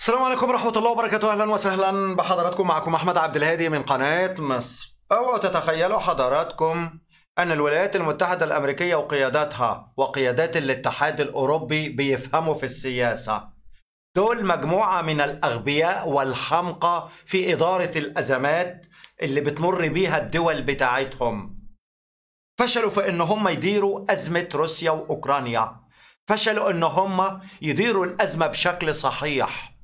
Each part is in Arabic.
السلام عليكم ورحمة الله وبركاته أهلا وسهلا بحضراتكم معكم أحمد عبد الهادي من قناة مصر أو تتخيلوا حضراتكم أن الولايات المتحدة الأمريكية وقياداتها وقيادات الاتحاد الأوروبي بيفهموا في السياسة دول مجموعة من الأغبياء والحمقى في إدارة الأزمات اللي بتمر بيها الدول بتاعتهم فشلوا في إن هم يديروا أزمة روسيا وأوكرانيا فشلوا إن هم يديروا الأزمة بشكل صحيح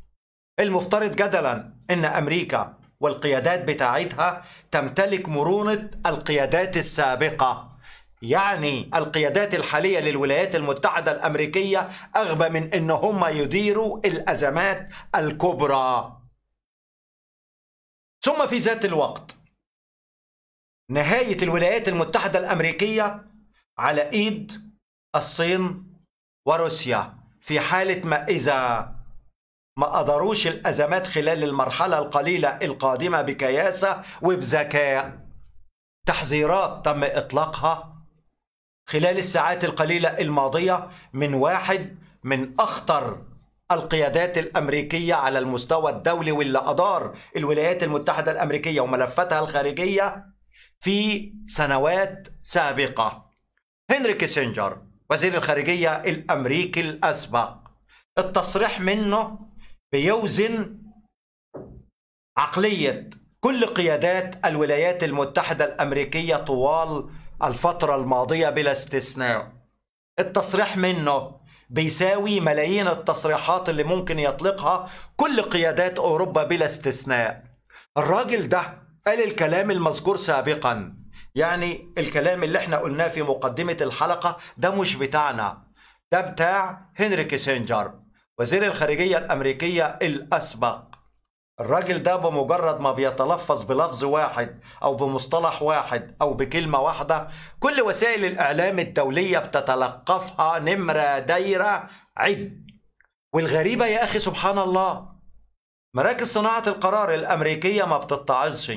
المفترض جدلا ان امريكا والقيادات بتاعتها تمتلك مرونه القيادات السابقه يعني القيادات الحالية للولايات المتحدة الأمريكية أغبى من أن هم يديروا الأزمات الكبرى ثم في ذات الوقت نهاية الولايات المتحدة الأمريكية على إيد الصين وروسيا في حالة ما اذا ما أداروش الأزمات خلال المرحلة القليلة القادمة بكياسة وبذكاء تحذيرات تم إطلاقها خلال الساعات القليلة الماضية من واحد من أخطر القيادات الأمريكية على المستوى الدولي واللي أدار الولايات المتحدة الأمريكية وملفاتها الخارجية في سنوات سابقة هنري كيسنجر وزير الخارجية الأمريكي الأسبق التصريح منه بيوزن عقلية كل قيادات الولايات المتحدة الأمريكية طوال الفترة الماضية بلا استثناء التصريح منه بيساوي ملايين التصريحات اللي ممكن يطلقها كل قيادات أوروبا بلا استثناء الراجل ده قال الكلام المذكور سابقا يعني الكلام اللي احنا قلناه في مقدمة الحلقة ده مش بتاعنا ده بتاع هنري كيسنجر وزير الخارجية الأمريكية الأسبق الراجل ده بمجرد ما بيتلفظ بلفظ واحد أو بمصطلح واحد أو بكلمة واحدة كل وسائل الإعلام الدولية بتتلقفها نمرة دايرة عد والغريبة يا أخي سبحان الله مراكز صناعة القرار الأمريكية ما بتتعظش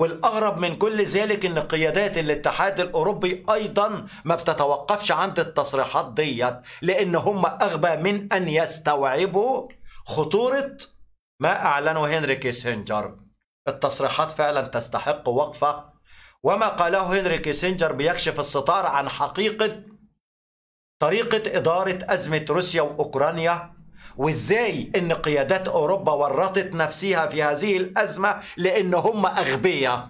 والأغرب من كل ذلك أن قيادات الاتحاد الأوروبي أيضا ما بتتوقفش عند التصريحات ديت لأن هم أغبى من أن يستوعبوا خطورة ما أعلنه هنري كيسنجر التصريحات فعلا تستحق وقفة وما قاله هنري كيسنجر بيكشف الستار عن حقيقة طريقة إدارة أزمة روسيا وأوكرانيا وازاي ان قيادات اوروبا ورطت نفسها في هذه الازمه لان هم اغبياء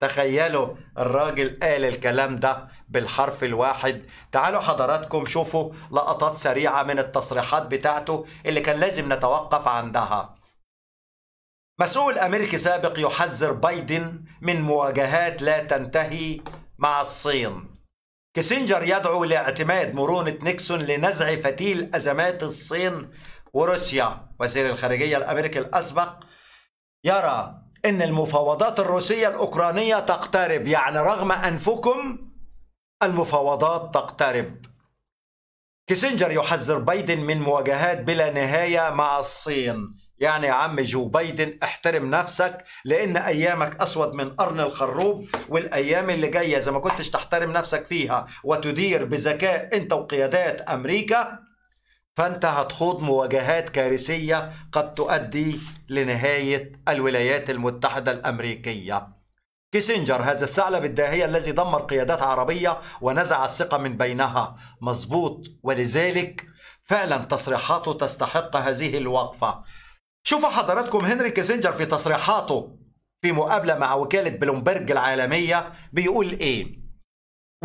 تخيلوا الراجل قال الكلام ده بالحرف الواحد تعالوا حضراتكم شوفوا لقطات سريعه من التصريحات بتاعته اللي كان لازم نتوقف عندها مسؤول امريكي سابق يحذر بايدن من مواجهات لا تنتهي مع الصين كيسنجر يدعو لاعتماد مرونة نيكسون لنزع فتيل أزمات الصين وروسيا وزير الخارجية الأمريكي الأسبق يرى أن المفاوضات الروسية الأوكرانية تقترب يعني رغم أنفكم المفاوضات تقترب كيسنجر يحذر بايدن من مواجهات بلا نهاية مع الصين يعني يا عم جو بايدن احترم نفسك لان ايامك اسود من قرن الخروب والايام اللي جايه اذا ما كنتش تحترم نفسك فيها وتدير بذكاء انت وقيادات امريكا فانت هتخوض مواجهات كارثيه قد تؤدي لنهايه الولايات المتحده الامريكيه. كيسنجر هذا الثعلب الداهية الذي دمر قيادات عربية ونزع الثقة من بينها مظبوط ولذلك فعلا تصريحاته تستحق هذه الوقفة شوفوا حضراتكم هنري كيسنجر في تصريحاته في مقابلة مع وكالة بلومبرج العالمية بيقول إيه؟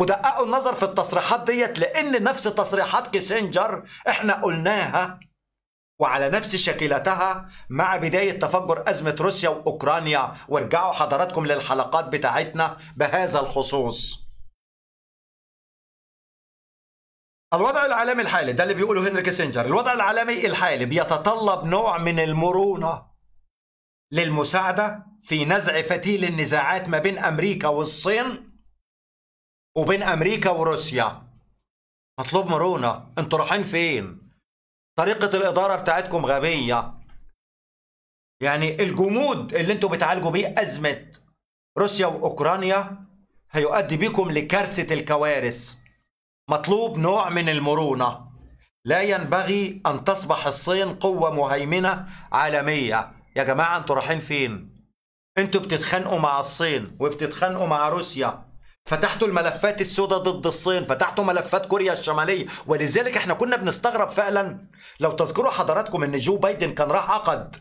ودققوا النظر في التصريحات ديت لأن نفس تصريحات كيسنجر إحنا قلناها وعلى نفس شكلتها مع بداية تفجر أزمة روسيا وأوكرانيا وارجعوا حضراتكم للحلقات بتاعتنا بهذا الخصوص الوضع العالمي الحالي ده اللي بيقوله هنري كيسنجر الوضع العالمي الحالي بيتطلب نوع من المرونة للمساعدة في نزع فتيل النزاعات ما بين أمريكا والصين وبين أمريكا وروسيا مطلوب مرونة انتوا رايحين فين طريقة الإدارة بتاعتكم غبية يعني الجمود اللي انتوا بتعالجوا بيه أزمة روسيا وأوكرانيا هيؤدي بكم لكارثة الكوارث مطلوب نوع من المرونة لا ينبغي أن تصبح الصين قوة مهيمنة عالمية يا جماعة أنتوا رايحين فين؟ أنتوا بتتخانقوا مع الصين وبتتخانقوا مع روسيا فتحتوا الملفات السوداء ضد الصين فتحتوا ملفات كوريا الشمالية ولذلك احنا كنا بنستغرب فعلا لو تذكروا حضراتكم ان جو بايدن كان راح عقد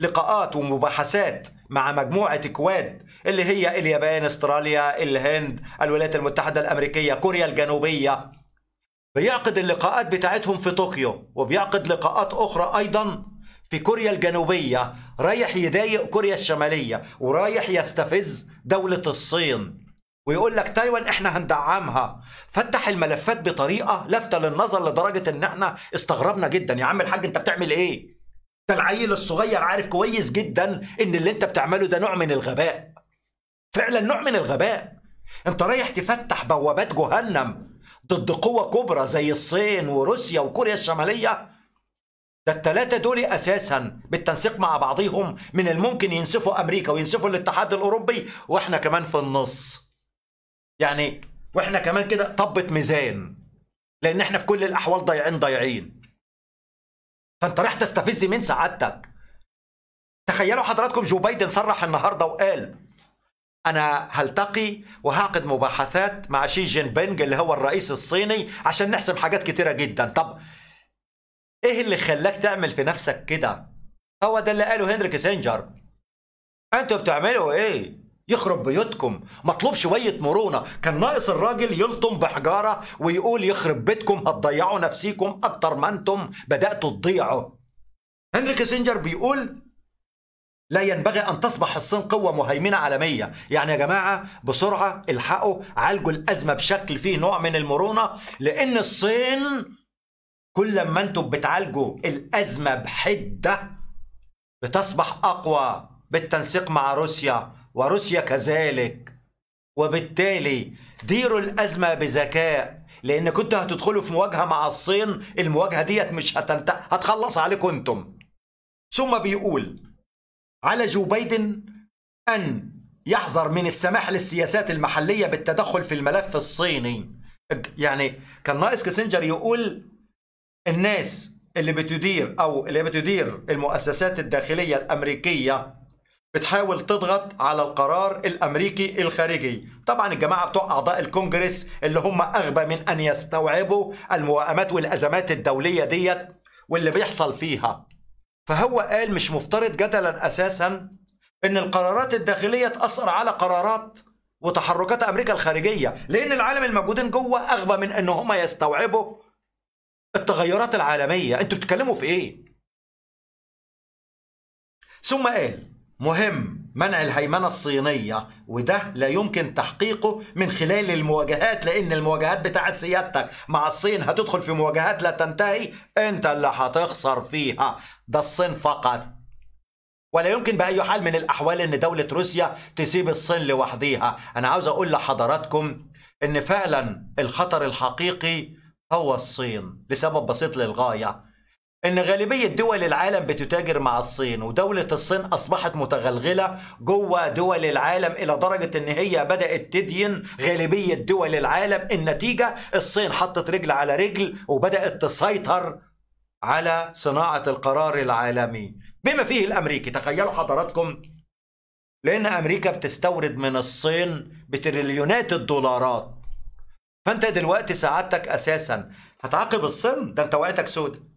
لقاءات ومباحثات مع مجموعة كواد اللي هي اليابان استراليا الهند الولايات المتحدة الأمريكية كوريا الجنوبية بيعقد اللقاءات بتاعتهم في طوكيو وبيعقد لقاءات أخرى أيضا في كوريا الجنوبية رايح يضايق كوريا الشمالية ورايح يستفز دولة الصين ويقول لك تايوان احنا هندعمها فتح الملفات بطريقة لافتة للنظر لدرجة ان احنا استغربنا جدا يا عم الحاج انت بتعمل ايه ده العيل الصغير عارف كويس جدا ان اللي انت بتعمله ده نوع من الغباء فعلا نوع من الغباء انت رايح تفتح بوابات جهنم ضد قوة كبرى زي الصين وروسيا وكوريا الشمالية ده التلاتة دول أساسا بالتنسيق مع بعضهم من الممكن ينسفوا أمريكا وينسفوا الاتحاد الأوروبي وإحنا كمان في النص يعني وإحنا كمان كده طبة ميزان لأن إحنا في كل الأحوال ضايعين ضايعين فأنت رايح تستفز من سعادتك تخيلوا حضراتكم جو بايدن صرح النهاردة وقال أنا هلتقي وهعقد مباحثات مع شي جين بينج اللي هو الرئيس الصيني عشان نحسم حاجات كتيرة جدا طب إيه اللي خلاك تعمل في نفسك كده؟ هو ده اللي قاله هنري كيسنجر أنتوا بتعملوا إيه؟ يخرب بيوتكم مطلوب شوية مرونة كان ناقص الراجل يلطم بحجارة ويقول يخرب بيتكم هتضيعوا نفسيكم أكتر ما أنتم بدأتوا تضيعوا هنري كيسنجر بيقول لا ينبغي أن تصبح الصين قوة مهيمنة عالمية يعني يا جماعة بسرعة الحقوا عالجوا الأزمة بشكل فيه نوع من المرونة لأن الصين كل ما انتم بتعالجوا الأزمة بحدة بتصبح أقوى بالتنسيق مع روسيا وروسيا كذلك وبالتالي ديروا الأزمة بذكاء لأن كنتوا هتدخلوا في مواجهة مع الصين المواجهة ديت مش هتنتهي هتخلص عليكم انتم ثم بيقول على جو بايدن أن يحذر من السماح للسياسات المحلية بالتدخل في الملف الصيني يعني كان ناقص كيسنجر يقول الناس اللي بتدير أو اللي بتدير المؤسسات الداخلية الأمريكية بتحاول تضغط على القرار الامريكي الخارجي طبعا الجماعه بتوع اعضاء الكونجرس اللي هم اغبى من ان يستوعبوا الموائمات والازمات الدوليه ديت واللي بيحصل فيها فهو قال مش مفترض جدلا أساسا أن القرارات الداخلية تأثر على قرارات وتحركات أمريكا الخارجية لأن العالم الموجودين جوه أغبى من أن هم يستوعبوا التغيرات العالمية أنتوا بتتكلموا في إيه؟ ثم قال مهم منع الهيمنة الصينية وده لا يمكن تحقيقه من خلال المواجهات لأن المواجهات بتاعت سيادتك مع الصين هتدخل في مواجهات لا تنتهي أنت اللي هتخسر فيها ده الصين فقط ولا يمكن بأي حال من الأحوال أن دولة روسيا تسيب الصين لوحديها أنا عاوز أقول لحضراتكم أن فعلا الخطر الحقيقي هو الصين لسبب بسيط للغاية ان غالبيه دول العالم بتتاجر مع الصين ودوله الصين اصبحت متغلغله جوه دول العالم الى درجه ان هي بدات تدين غالبيه دول العالم النتيجه الصين حطت رجل على رجل وبدات تسيطر على صناعة القرار العالمي بما فيه الأمريكي تخيلوا حضراتكم لأن أمريكا بتستورد من الصين بتريليونات الدولارات فأنت دلوقتي سعادتك أساسا هتعاقب الصين ده أنت وقتك سود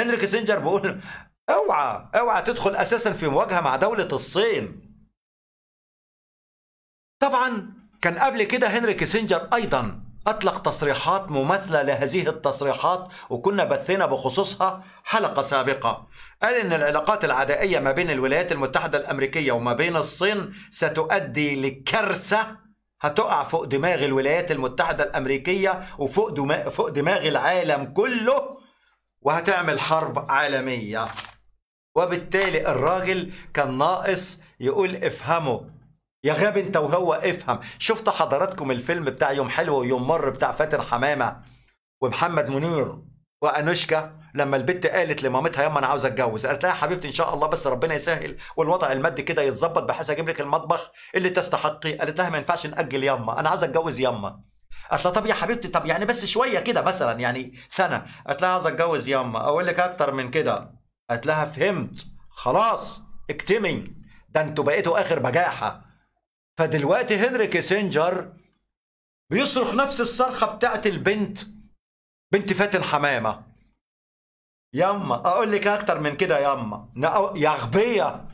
هنري كيسنجر بيقول اوعى اوعى تدخل أساسا في مواجهة مع دولة الصين طبعا كان قبل كده هنري كيسنجر أيضا أطلق تصريحات مماثلة لهذه التصريحات وكنا بثينا بخصوصها حلقة سابقة قال إن العلاقات العدائية ما بين الولايات المتحدة الأمريكية وما بين الصين ستؤدي لكارثة هتقع فوق دماغ الولايات المتحدة الأمريكية وفوق دماغ, فوق دماغ العالم كله وهتعمل حرب عالمية وبالتالي الراجل كان ناقص يقول افهموا يا غاب انت وهو افهم شفت حضراتكم الفيلم بتاع يوم حلو ويوم مر بتاع فاتن حمامة ومحمد منير وانوشكا لما البت قالت لمامتها يما انا عاوز اتجوز قالت لها يا حبيبتي ان شاء الله بس ربنا يسهل والوضع المادي كده يتظبط بحيث اجيب لك المطبخ اللي تستحقي قالت لها ما ينفعش ناجل يما انا عاوز اتجوز يما قالت لها طب يا حبيبتي طب يعني بس شويه كده مثلا يعني سنه قالت لها عاوز اتجوز يما اقول لك اكتر من كده قالت لها فهمت خلاص اكتمي ده انتوا بقيتوا اخر بجاحه فدلوقتي هنري كيسنجر بيصرخ نفس الصرخه بتاعت البنت بنت فاتن حمامه ياما اقول لك اكتر من كده ياما يا غبيه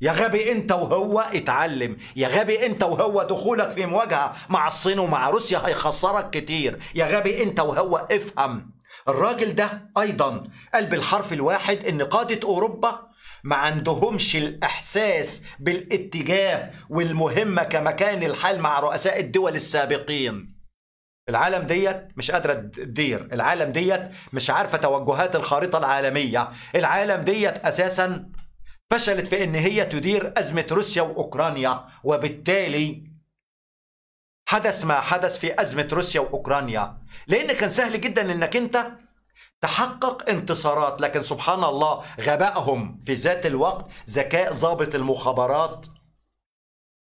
يا غبي انت وهو اتعلم يا غبي انت وهو دخولك في مواجهه مع الصين ومع روسيا هيخسرك كتير يا غبي انت وهو افهم الراجل ده ايضا قال بالحرف الواحد ان قاده اوروبا ما عندهمش الإحساس بالاتجاه والمهمة كما كان الحال مع رؤساء الدول السابقين العالم ديت مش قادرة تدير العالم ديت مش عارفة توجهات الخارطة العالمية العالم ديت أساسا فشلت في ان هي تدير ازمه روسيا واوكرانيا وبالتالي حدث ما حدث في ازمه روسيا واوكرانيا لان كان سهل جدا انك انت تحقق انتصارات لكن سبحان الله غبائهم في ذات الوقت ذكاء ضابط المخابرات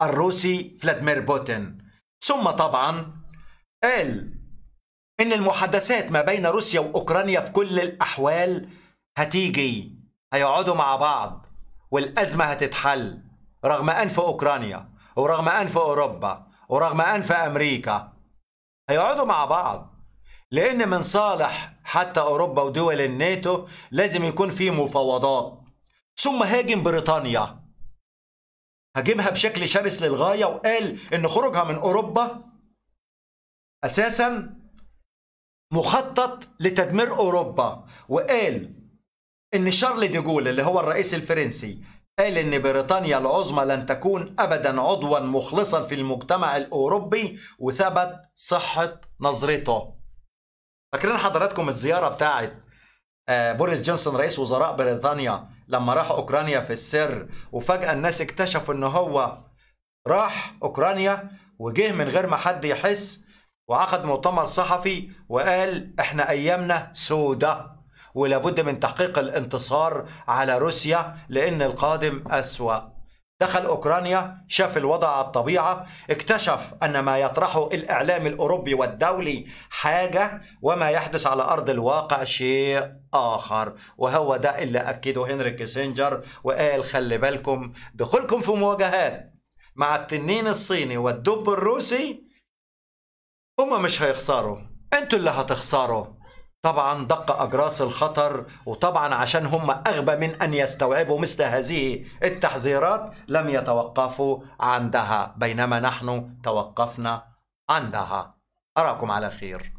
الروسي فلاديمير بوتين ثم طبعا قال ان المحادثات ما بين روسيا واوكرانيا في كل الاحوال هتيجي هيقعدوا مع بعض والازمه هتتحل رغم ان في اوكرانيا ورغم ان في اوروبا ورغم ان في امريكا هيقعدوا مع بعض لأن من صالح حتى أوروبا ودول الناتو لازم يكون في مفاوضات ثم هاجم بريطانيا هاجمها بشكل شرس للغاية وقال إن خروجها من أوروبا أساسا مخطط لتدمير أوروبا وقال إن شارل ديجول اللي هو الرئيس الفرنسي قال إن بريطانيا العظمى لن تكون أبدا عضوا مخلصا في المجتمع الأوروبي وثبت صحة نظرته فاكرين حضراتكم الزياره بتاعت آه، بوريس جونسون رئيس وزراء بريطانيا لما راح اوكرانيا في السر وفجاه الناس اكتشفوا ان هو راح اوكرانيا وجه من غير ما حد يحس وعقد مؤتمر صحفي وقال احنا ايامنا سودة ولابد من تحقيق الانتصار على روسيا لان القادم اسوأ دخل أوكرانيا شاف الوضع على الطبيعة اكتشف أن ما يطرحه الإعلام الأوروبي والدولي حاجة وما يحدث على أرض الواقع شيء آخر وهو ده اللي أكده هنري كيسنجر وقال خلي بالكم دخولكم في مواجهات مع التنين الصيني والدب الروسي هم مش هيخسروا انتوا اللي هتخسروا طبعا دق أجراس الخطر وطبعا عشان هم أغبى من أن يستوعبوا مثل هذه التحذيرات لم يتوقفوا عندها بينما نحن توقفنا عندها أراكم على خير